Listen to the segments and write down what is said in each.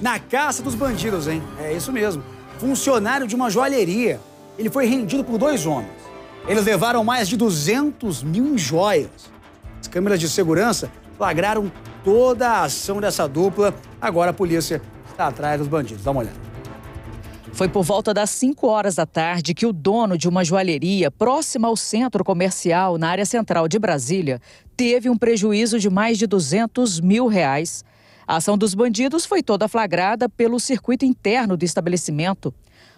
na caça dos bandidos, hein? É isso mesmo. Funcionário de uma joalheria. Ele foi rendido por dois homens. Eles levaram mais de 200 mil em joias. As câmeras de segurança flagraram toda a ação dessa dupla. Agora a polícia está atrás dos bandidos. Dá uma olhada. Foi por volta das 5 horas da tarde que o dono de uma joalheria próxima ao centro comercial na área central de Brasília teve um prejuízo de mais de 200 mil reais a ação dos bandidos foi toda flagrada pelo circuito interno do estabelecimento.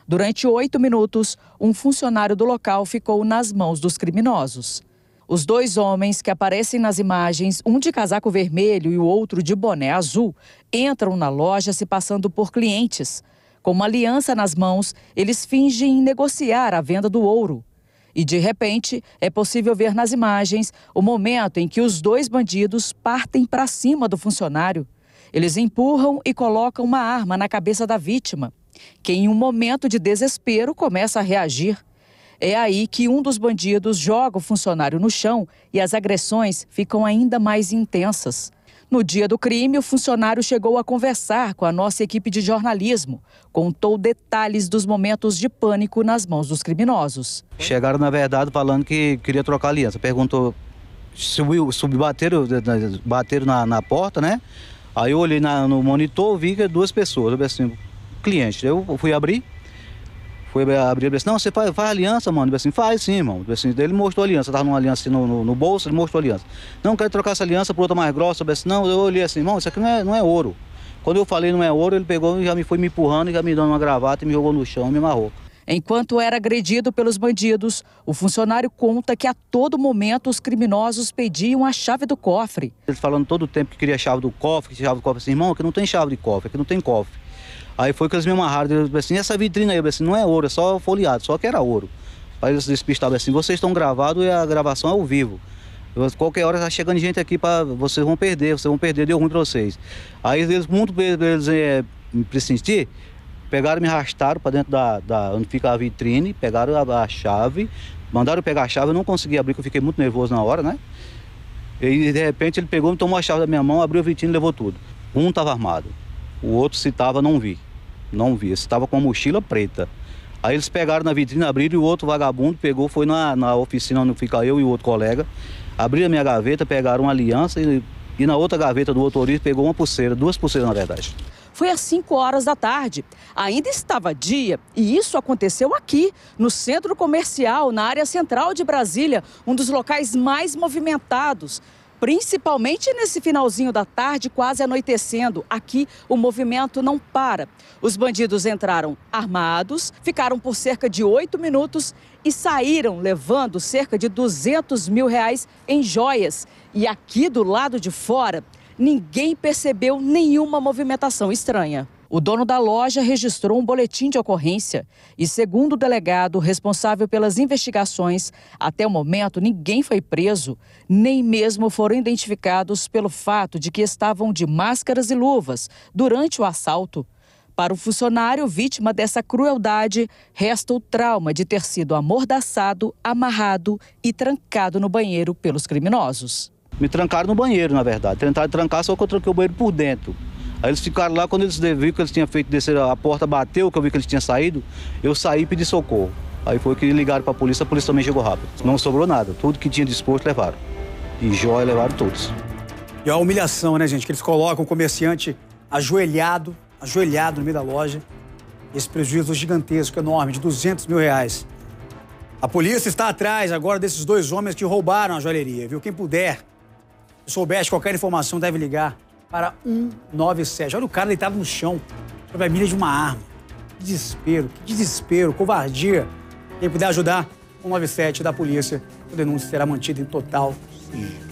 Durante oito minutos, um funcionário do local ficou nas mãos dos criminosos. Os dois homens que aparecem nas imagens, um de casaco vermelho e o outro de boné azul, entram na loja se passando por clientes. Com uma aliança nas mãos, eles fingem negociar a venda do ouro. E de repente, é possível ver nas imagens o momento em que os dois bandidos partem para cima do funcionário. Eles empurram e colocam uma arma na cabeça da vítima, que em um momento de desespero começa a reagir. É aí que um dos bandidos joga o funcionário no chão e as agressões ficam ainda mais intensas. No dia do crime, o funcionário chegou a conversar com a nossa equipe de jornalismo. Contou detalhes dos momentos de pânico nas mãos dos criminosos. Chegaram, na verdade, falando que queria trocar aliança. Perguntou, subiu, subiu bateram, bateram na, na porta, né? Aí eu olhei na, no monitor, vi que é duas pessoas, eu assim, cliente. Eu fui abrir, fui abrir, ele disse, assim, não, você faz, faz aliança, mano? Eu assim, faz sim, irmão. assim, ele mostrou a aliança, tava numa aliança assim no, no, no, bolso, ele mostrou a aliança. Não, quero trocar essa aliança por outra mais grossa. Eu assim, não, eu olhei assim, irmão, isso aqui não é, não é ouro. Quando eu falei não é ouro, ele pegou e já me foi me empurrando, e já me dando uma gravata e me jogou no chão, me amarrou. Enquanto era agredido pelos bandidos, o funcionário conta que a todo momento os criminosos pediam a chave do cofre. Eles falando todo o tempo que queria a chave do cofre, que chave do cofre, assim, irmão, que não tem chave de cofre, que não tem cofre. Aí foi que eles me amarraram, eles assim, essa vitrina aí, assim, não é ouro, é só folheado, só que era ouro. Aí eles despistavam assim, vocês estão gravados e a gravação é ao vivo. Qualquer hora tá chegando gente aqui para vocês vão perder, vocês vão perder, deu ruim para vocês. Aí eles, muito eles é, me pressentir, Pegaram, me arrastaram para dentro da, da, onde fica a vitrine, pegaram a, a chave, mandaram pegar a chave, eu não consegui abrir, porque eu fiquei muito nervoso na hora, né? E de repente ele pegou, me tomou a chave da minha mão, abriu a vitrine e levou tudo. Um estava armado, o outro se estava, não vi. Não vi, se estava com a mochila preta. Aí eles pegaram na vitrine, abriram e o outro vagabundo pegou, foi na, na oficina onde fica eu e o outro colega, abriram a minha gaveta, pegaram uma aliança e, e na outra gaveta do motorista pegou uma pulseira, duas pulseiras na verdade foi às 5 horas da tarde. Ainda estava dia e isso aconteceu aqui, no centro comercial, na área central de Brasília, um dos locais mais movimentados principalmente nesse finalzinho da tarde, quase anoitecendo. Aqui o movimento não para. Os bandidos entraram armados, ficaram por cerca de oito minutos e saíram levando cerca de 200 mil reais em joias. E aqui do lado de fora, ninguém percebeu nenhuma movimentação estranha. O dono da loja registrou um boletim de ocorrência e, segundo o delegado responsável pelas investigações, até o momento ninguém foi preso, nem mesmo foram identificados pelo fato de que estavam de máscaras e luvas durante o assalto. Para o funcionário vítima dessa crueldade, resta o trauma de ter sido amordaçado, amarrado e trancado no banheiro pelos criminosos. Me trancaram no banheiro, na verdade. Tentaram trancar, só que eu tranquei o banheiro por dentro. Aí eles ficaram lá, quando eles viram que eles tinham feito descer, a porta bateu, que eu vi que eles tinham saído, eu saí e pedi socorro. Aí foi que ligaram para a polícia, a polícia também chegou rápido. Não sobrou nada, tudo que tinha disposto levaram. E joia levaram todos. E a humilhação, né, gente, que eles colocam o comerciante ajoelhado, ajoelhado no meio da loja. Esse prejuízo gigantesco, enorme, de 200 mil reais. A polícia está atrás agora desses dois homens que roubaram a joalheria, viu? Quem puder, soubesse qualquer informação, deve ligar para 197. Olha o cara deitado no chão, sob a mira de uma arma. Que desespero, que desespero, covardia. Quem puder ajudar, 197 da polícia. O denúncio será mantido em total sigilo.